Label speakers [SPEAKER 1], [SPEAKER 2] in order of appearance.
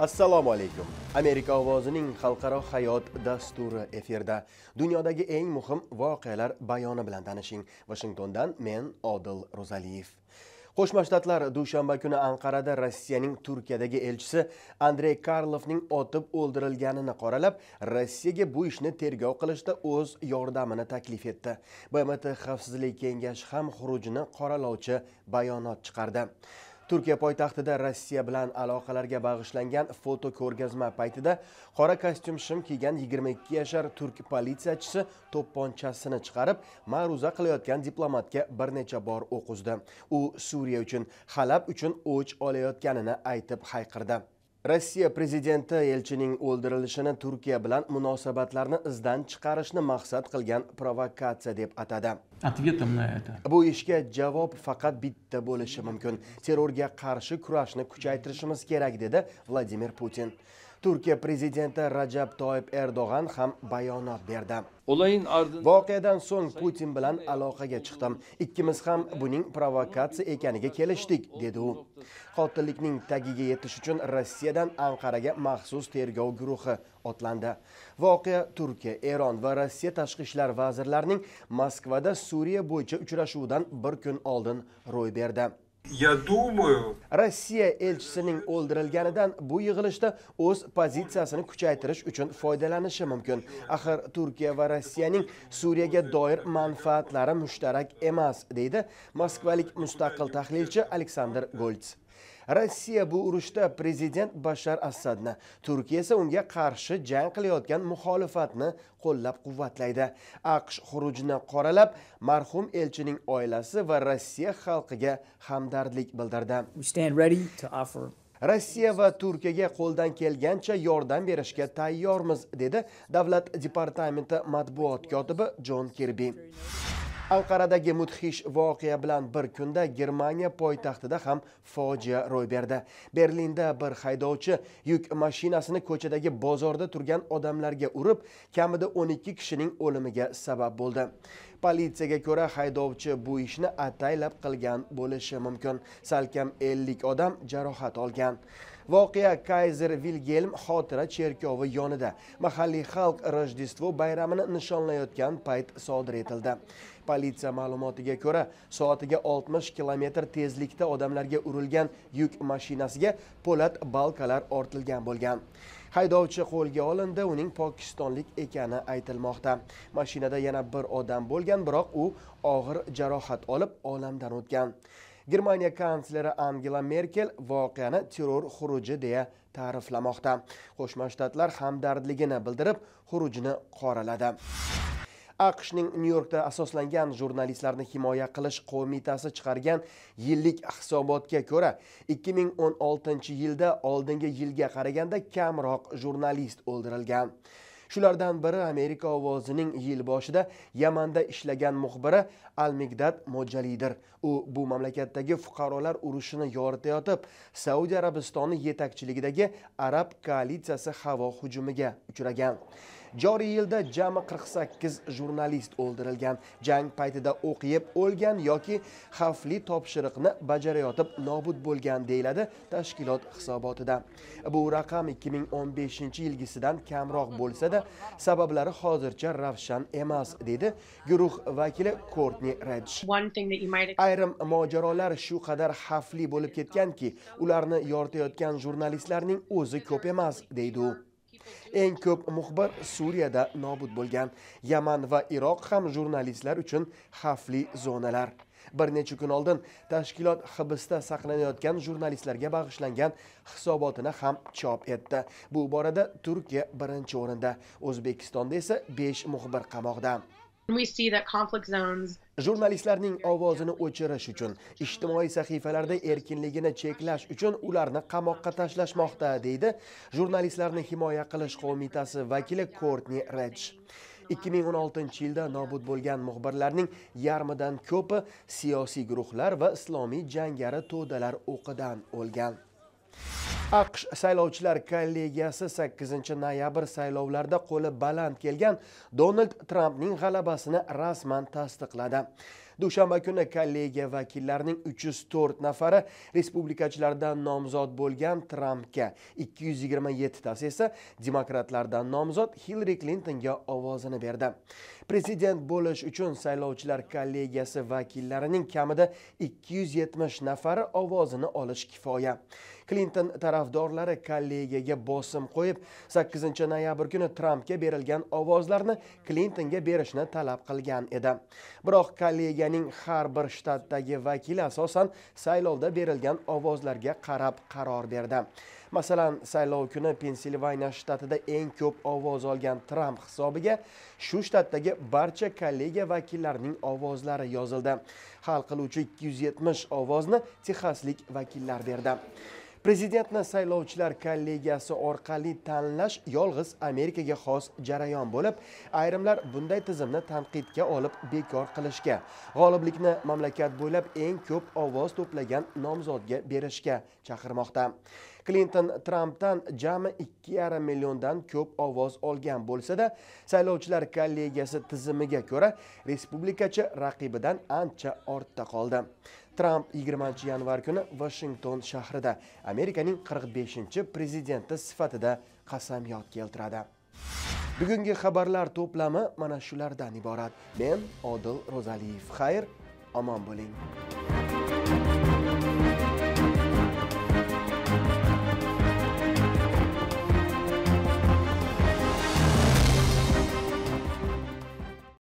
[SPEAKER 1] assalomu alaykum amerika ovozining xalqaro hayot dasturi efirda dunyodagi eng muhim voqealar bayoni bilan tanishing vashingtondan men odil ro'zaliyev qo'shma shtatlar dushanba kuni anqarada rossiyaning turkiyadagi elchisi andrey karlovning otib o'ldirilganini qoralab rossiyaga bu ishni tergov qilishda o'z yordamini taklif etdi bmt xavfsizlik kengashi ham xurujini qoralovchi bayonot chiqardi turkiya poytaxtida rossiya bilan aloqalarga bag'ishlangan foto ko'rgazma paytida qora kostyum shim kiygan 22 yashar turk politsiyachisi to'pponchasini chiqarib ma'ruza qilayotgan diplomatga bir necha bor o'q uzdi u suriya uchun halab uchun o'ch olayotganini aytib hayqirdi rossiya prezidenti elchining o'ldirilishini turkiya bilan munosabatlarni izdan chiqarishni maqsad qilgan provokatsiya deb atadi bu ishga javob faqat bitta bo'lishi mumkin terrorga qarshi kurashni kuchaytirishimiz kerak dedi vladimir putin turkiya prezidenti rajab toyib erdo'g'an ham bayonot berdi voqeadan so'ng putin bilan aloqaga chiqdim ikkimiz ham buning provokatsiya ekaniga kelishdik dedi u qotillikning tagiga yetish uchun rossiyadan anqaraga maxsus tergov guruhi otlandi voqea turkiya eron va rossiya tashqi ishlar vazirlarining moskvada suriya bo'yicha uchrashuvidan bir kun oldin ro'y berdi Я думаю. Россия элчисының олдырылганыдан бу йыгылышта өз позициясын күчәйтүриш өчен файдаланышы мөмкин. Ахыр Туркия ва Россиянең Сурияга доир манфаатлары муштарак эмас, диде Москвалик мустакыл тахлилче Александр Гольц. rossiya bu urushda prezident bashar assadni turkiya esa unga qarshi jang qilayotgan muxolifatni qo'llab quvvatlaydi aqsh xurujini qoralab marhum elchining oilasi va rossiya xalqiga hamdardlik bildirdi We stand ready to offer rossiya va turkiyaga qo'ldan kelgancha yordam berishga tayyormiz dedi davlat departamenti matbuot kotibi jon kirbi anqaradagi mudhish voqea bilan bir kunda germaniya poytaxtida ham fojia ro'y berdi berlinda bir haydovchi yuk mashinasini ko'chadagi bozorda turgan odamlarga urib kamida 12 kishining o'limiga sabab bo'ldi politsiyaga ko'ra haydovchi bu ishni ataylab qilgan bo'lishi mumkin salkam 50 odam jarohat olgan voqea Kaiser vilgelm xotira cherkovi yonida mahalliy xalq rojdestvo bayramini nishonlayotgan payt sodir etildi politsiya ma'lumotiga ko'ra soatiga 60 kilometr tezlikda odamlarga urilgan yuk mashinasiga po'lat balkalar ortilgan bo'lgan haydovchi qo'lga olindi uning pokistonlik ekani aytilmoqda mashinada yana bir odam bo'lgan biroq u og'ir jarohat olib olamdan o'tgan germaniya kansleri angela merkel voqeani terror xuruji deya ta'riflamoqda qo'shma shtatlar hamdardligini bildirib xurujni qoraladi aqshning nyu yorkda asoslangan jurnalistlarni himoya qilish qo'mitasi chiqargan yillik hisobotga ko'ra 2016 yilda oldingi yilga qaraganda kamroq jurnalist o'ldirilgan shulardan biri amerika ovozining yil boshida yamanda ishlagan muxbiri al migdad mo'jalidir u bu mamlakatdagi fuqarolar urushini yoritayotib saudiya arabistoni yetakchiligidagi arab koalitsiyasi havo hujumiga uchragan joriy yilda jami 48 jurnalist o'ldirilgan jang paytida o'qiyib o'lgan yoki xavfli topshiriqni bajarayotib nobud bo'lgan deyiladi tashkilot hisobotida bu raqam 2015 yilgisidan kamroq bo'lsa-da sabablari hozircha ravshan emas dedi guruh vakili kortni Radish. ayrim mojarolar shu qadar xavfli bo'lib ketganki ularni yoritayotgan jurnalistlarning o'zi ko'p emas deydi u eng ko'p muxbir suriyada nobud bo'lgan yaman va iroq ham jurnalistlar uchun xavfli zonalar bir necha kun oldin tashkilot hibsda saqlanayotgan jurnalistlarga bag'ishlangan hisobotini ham chop etdi bu borada turkiya birinchi o'rinda o'zbekistonda esa besh muxbir qamoqda jurnalistlarning ovozini o'chirish uchun ijtimoiy sahifalarda erkinligini cheklash uchun ularni qamoqqa tashlashmoqda deydi jurnalistlarni himoya qilish qo'mitasi vakili kortni redj 2016 yilda nobud bo'lgan muxbirlarning yarmidan ko'pi siyosiy guruhlar va islomiy jangari to'dalar o'qidan o'lgan aqsh saylovchilar kollegiyasi 8 noyabr saylovlarida qo'li baland kelgan donald trampning g'alabasini rasman tasdiqladi dushanba kuni kollegiya vakillarining 304 nafari respublikachilardan nomzod bo'lgan trampga 227 tasi esa demokratlardan nomzod hillari klintonga ovozini berdi prezident bo'lish uchun saylovchilar kollegiyasi vakillarining kamida 270 nafari ovozini olish kifoya klinton tarafdorlari kollegiyaga bosim qo'yib 8 noyabr kuni trampga berilgan ovozlarni klintonga berishni talab qilgan edi biroq kollegiyaning har bir shtatdagi vakili asosan saylovda berilgan ovozlarga qarab qaror berdi Masalan, saylov kuni Pensilvaniya shtatida eng ko'p ovoz olgan Tramp hisobiga shu shtatdagi barcha kollegiya vakillarining ovozlari yozildi. Hal qiluvchi 270 ovozni texaslik vakillar berdi. prezidentni saylovchilar kollegiyasi orqali tanlash yolg'iz amerikaga xos jarayon bo'lib ayrimlar bunday tizimni tanqidga olib bekor qilishga g'oliblikni mamlakat bo'ylab eng ko'p ovoz to'plagan nomzodga berishga chaqirmoqda klinton trampdan jami ikki yarim milliondan ko'p ovoz olgan bo'lsa-da, saylovchilar kollegiyasi tizimiga ko'ra respublikachi raqibidan ancha ortda qoldi tramp 20 yanvar kuni vashington shahrida amerikaning 45 prezidenti sifatida qasamyod keltiradi bugungi xabarlar to'plami mana shulardan iborat men odil ro'zaliyev xayr omon bo'ling